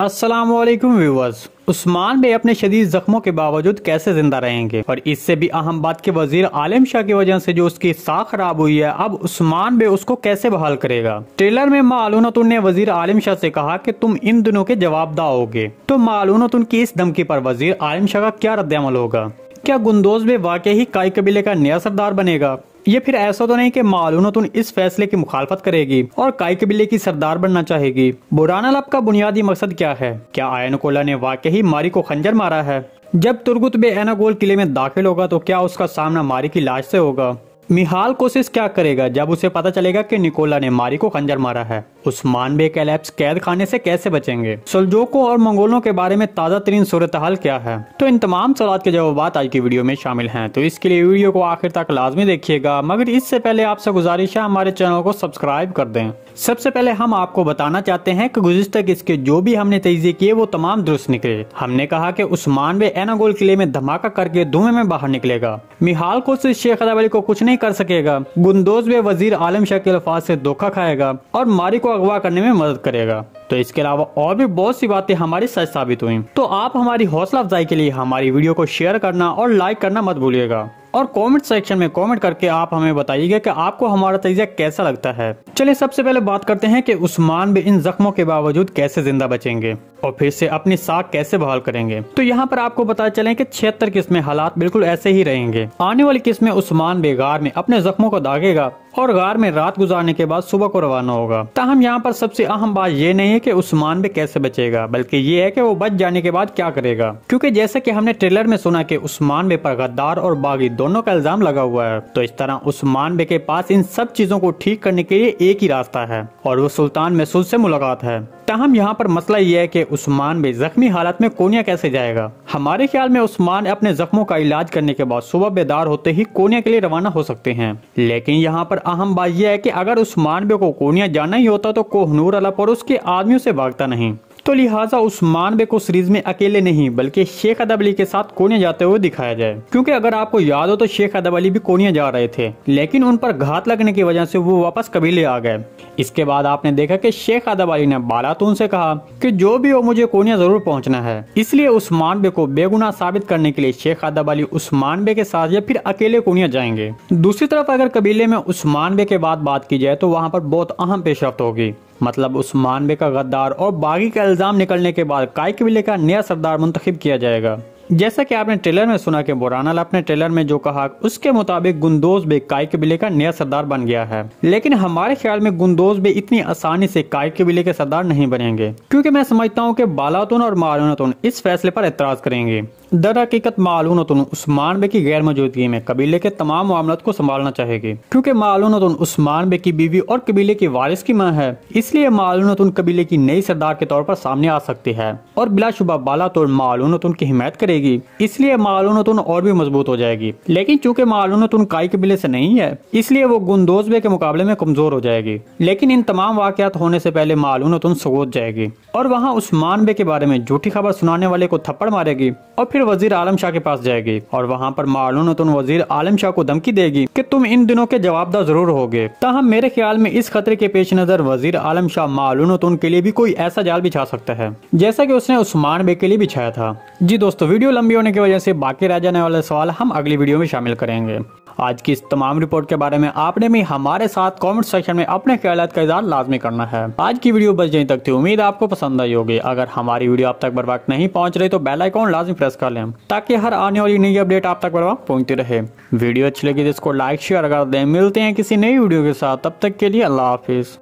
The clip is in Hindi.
असलम व्यूवर्स उस्मान बे अपने शदीद जख्मों के बावजूद कैसे जिंदा रहेंगे और इससे भी अहम बात के वजीर आलम शाह की वजह से जो उसकी साख खराब हुई है अब उस्मान भी उसको कैसे बहाल करेगा ट्रेलर में मालूनतुन ने वजीर आलम शाह से कहा कि तुम इन दिनों के जवाबदा होगे तो मालूनतुन की इस धमकी पर वजीर आलम शाह का क्या रद्द होगा क्या गुंदोज में वाकई ही काई कबीले का नया सरदार बनेगा ये फिर ऐसा तो नहीं कि मालूनतुन इस फैसले की मुखालफत करेगी और काई कबीले की सरदार बनना चाहेगी बुराना लब का बुनियादी मकसद क्या है क्या आयन कोला ने वाकई मारी को खंजर मारा है जब तुर्गुत बे एनागोल किले में दाखिल होगा तो क्या उसका सामना मारी की लाश से होगा मिहाल कोशिश क्या करेगा जब उसे पता चलेगा कि निकोला ने मारी को खंजर मारा है उस्मान बे कैलेप्स कैद खाने से कैसे बचेंगे सुलजोको और मंगोलों के बारे में ताज़ा तरीन सूरत हाल क्या है तो इन तमाम सवाल के जवाब आज की वीडियो में शामिल हैं तो इसके लिए वीडियो को आखिर तक लाजमी देखिएगा मगर इससे पहले आपसे गुजारिश है हमारे चैनल को सब्सक्राइब कर दें सबसे पहले हम आपको बताना चाहते हैं कि गुजशत इसके जो भी हमने तेजी किए वो तमाम दुरुस्त निकले हमने कहा कि उस्मान बे एनागोल किले में धमाका करके धुएं में बाहर निकलेगा मिहाल को शेख अली को कुछ नहीं नहीं कर सकेगा गुंदोज में वजीर आलम शाह के अल्फाज से धोखा खाएगा और मारी को अगवा करने में मदद करेगा तो इसके अलावा और भी बहुत सी बातें हमारी सच साबित हुई तो आप हमारी हौसला अफजाई के लिए हमारी वीडियो को शेयर करना और लाइक करना मत भूलिएगा और कमेंट सेक्शन में कमेंट करके आप हमें बताइएगा कि आपको हमारा तजिया कैसा लगता है चलिए सबसे पहले बात करते हैं कि उस्मान भी इन जख्मों के बावजूद कैसे जिंदा बचेंगे और फिर से अपनी साख कैसे बहाल करेंगे तो यहाँ पर आपको पता चले की छिहत्तर किस्में हालात बिल्कुल ऐसे ही रहेंगे आने वाली किस्में उस्मान बेगार में अपने जख्मों को दागेगा और गार में रात गुजारने के बाद सुबह को रवाना होगा तहम यहाँ पर सबसे अहम बात ये नहीं है कि उस्मान भी कैसे बचेगा बल्कि ये है कि वो बच जाने के बाद क्या करेगा क्योंकि जैसे कि हमने ट्रेलर में सुना कि उस्मान भी पर गद्दार और बागी दो दोनों का इल्जाम लगा हुआ है तो इस तरह उस्मान बे के पास इन सब चीजों को ठीक करने के लिए एक ही रास्ता है और वो सुल्तान महसूद से मुलाकात है तहम यहाँ पर मसला यह है कि उस्मान बे जख्मी हालत में कोनिया कैसे जाएगा हमारे ख्याल में उस्मान अपने जख्मों का इलाज करने के बाद सुबह बेदार होते ही कोनिया के लिए रवाना हो सकते हैं लेकिन यहाँ पर अहम बात यह है की अगर उस्मान बे को कोनिया जाना ही होता तो कोहनूर अलप और उसके आदमियों से भागता नहीं तो लिहाजा उस्मान बे को सीरीज में अकेले नहीं बल्कि शेख अदब अली के साथ कोनिया जाते हुए दिखाया जाए क्योंकि अगर आपको याद हो तो शेख अदब अली भी कोनिया जा रहे थे लेकिन उन पर घात लगने की वजह से वो वापस कबीले आ गए इसके बाद आपने देखा कि शेख अदब अली ने बालातून से कहा कि जो भी हो मुझे कोनिया जरूर पहुंचना है इसलिए उस्मान बे को बेगुना साबित करने के लिए शेख अदब अली उस्मान बे के साथ या फिर अकेले कोनिया जाएंगे दूसरी तरफ अगर कबीले में उस्मान बे के बाद बात की जाए तो वहाँ पर बहुत अहम पेशरफ होगी मतलब उस बे का गद्दार और बागी का इल्ज़ाम निकलने के बाद विले का नया सरदार मुंतखब किया जाएगा जैसा कि आपने ट्रेलर में सुना कि बोरानाल अपने ट्रेलर में जो कहा उसके मुताबिक गुंदोज बे काय बिले का नया सरदार बन गया है लेकिन हमारे ख्याल में गुंदोज बे इतनी आसानी से काय बिले के सरदार नहीं बनेंगे क्योंकि मैं समझता हूँ कि बालातून और मारूनतून इस फैसले पर एतराज करेंगे दर हकीकत मालून उस्मान बे की गैर मौजूदगी में कबीले के तमाम मामला को संभालना चाहेगी क्योंकि मालून उस्मान बे की बीवी और कबीले के वारिस की माँ है इसलिए मालून कबीले की नई सरदार के तौर पर सामने आ सकती है और बिलाशुबा बाला तो मालून की हिमायत करेगी इसलिए मालून और भी मजबूत हो जाएगी लेकिन चूँकि मालून काई कबीले ऐसी नहीं है इसलिए वो गुंदोज बे के मुकाबले में कमजोर हो जाएगी लेकिन इन तमाम वाकत होने ऐसी पहले मालून सगोद जाएगी और वहाँ उस्मान बे के बारे में झूठी खबर सुनाने वाले को थप्पड़ मारेगी और फिर वजीर आलम शाह के पास जाएगी और वहाँ पर मालून तुम तो वजीर आलम शाह को धमकी देगी कि तुम इन दिनों के जवाबदार जरूर होगे ताहम मेरे ख्याल में इस खतरे के पेश नजर वजीर आलम शाह मालून तुम तो के लिए भी कोई ऐसा जाल बिछा सकता है जैसा की उसने उस्मान बे के लिए बिछाया था जी दोस्तों वीडियो लंबी होने की वजह से बाकी रह जाने वाले सवाल हम अगली वीडियो में शामिल करेंगे आज की इस तमाम रिपोर्ट के बारे में आपने भी हमारे साथ कॉमेंट सेक्शन में अपने ख्याल का इजहार लाजमी करना है आज की वीडियो बस यहीं तक थी उम्मीद आपको पसंद आई होगी अगर हमारी वीडियो आप तक बर्बाद नहीं पहुँच रही तो बेल आइकॉन लाजमी प्रेस कर लें ताकि हर आने वाली नई अपडेट आप तक बर्बाद पहुँचती पहुंचती रहे वीडियो अच्छी लगी तो इसको लाइक शेयर कर दें मिलते हैं किसी नई वीडियो के साथ तब तक के लिए अल्लाह हाफिज़